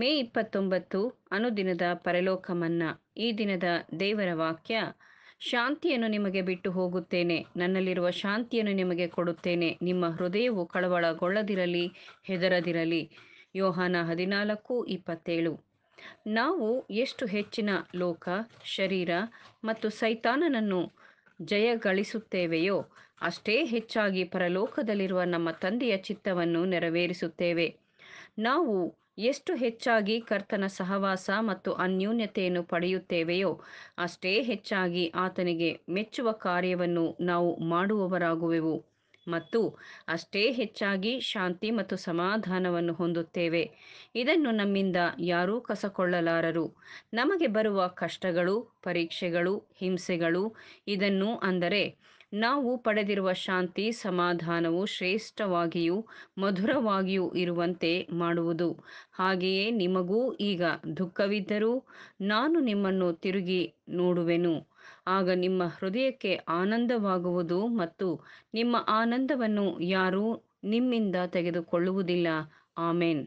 ಮೇ ಇಪ್ಪತ್ತೊಂಬತ್ತು ಅನುದಿನದ ಪರಲೋಕ ಮನ್ನಾ ಈ ದಿನದ ದೇವರ ವಾಕ್ಯ ಶಾಂತಿಯನ್ನು ನಿಮಗೆ ಬಿಟ್ಟು ಹೋಗುತ್ತೇನೆ ನನ್ನಲ್ಲಿರುವ ಶಾಂತಿಯನ್ನು ನಿಮಗೆ ಕೊಡುತ್ತೇನೆ ನಿಮ್ಮ ಹೃದಯವು ಕಳವಳಗೊಳ್ಳದಿರಲಿ ಹೆದರದಿರಲಿ ಯೋಹಾನ ಹದಿನಾಲ್ಕು ಇಪ್ಪತ್ತೇಳು ನಾವು ಎಷ್ಟು ಹೆಚ್ಚಿನ ಲೋಕ ಶರೀರ ಮತ್ತು ಸೈತಾನನನ್ನು ಜಯಗಳಿಸುತ್ತೇವೆಯೋ ಅಷ್ಟೇ ಹೆಚ್ಚಾಗಿ ಪರಲೋಕದಲ್ಲಿರುವ ನಮ್ಮ ತಂದೆಯ ಚಿತ್ತವನ್ನು ನೆರವೇರಿಸುತ್ತೇವೆ ನಾವು ಎಷ್ಟು ಹೆಚ್ಚಾಗಿ ಕರ್ತನ ಸಹವಾಸ ಮತ್ತು ಅನ್ಯೂನ್ಯತೆಯನ್ನು ಪಡೆಯುತ್ತೇವೆಯೋ ಅಷ್ಟೇ ಹೆಚ್ಚಾಗಿ ಆತನಿಗೆ ಮೆಚ್ಚುವ ಕಾರ್ಯವನ್ನು ನಾವು ಮಾಡುವವರಾಗುವೆವು ಮತ್ತು ಅಷ್ಟೇ ಹೆಚ್ಚಾಗಿ ಶಾಂತಿ ಮತ್ತು ಸಮಾಧಾನವನ್ನು ಹೊಂದುತ್ತೇವೆ ಇದನ್ನು ನಮ್ಮಿಂದ ಯಾರೂ ಕಸಕೊಳ್ಳಲಾರರು ನಮಗೆ ಬರುವ ಕಷ್ಟಗಳು ಪರೀಕ್ಷೆಗಳು ಹಿಂಸೆಗಳು ಇದನ್ನು ಅಂದರೆ ನಾವು ಪಡೆದಿರುವ ಶಾಂತಿ ಸಮಾಧಾನವು ಶ್ರೇಷ್ಠವಾಗಿಯೂ ಮಧುರವಾಗಿಯೂ ಇರುವಂತೆ ಮಾಡುವುದು ಹಾಗೆಯೇ ನಿಮಗೂ ಈಗ ದುಃಖವಿದ್ದರೂ ನಾನು ನಿಮ್ಮನ್ನು ತಿರುಗಿ ನೋಡುವೆನು ಆಗ ನಿಮ್ಮ ಹೃದಯಕ್ಕೆ ಆನಂದವಾಗುವುದು ಮತ್ತು ನಿಮ್ಮ ಆನಂದವನ್ನು ಯಾರೂ ನಿಮ್ಮಿಂದ ತೆಗೆದುಕೊಳ್ಳುವುದಿಲ್ಲ ಆಮೇನ್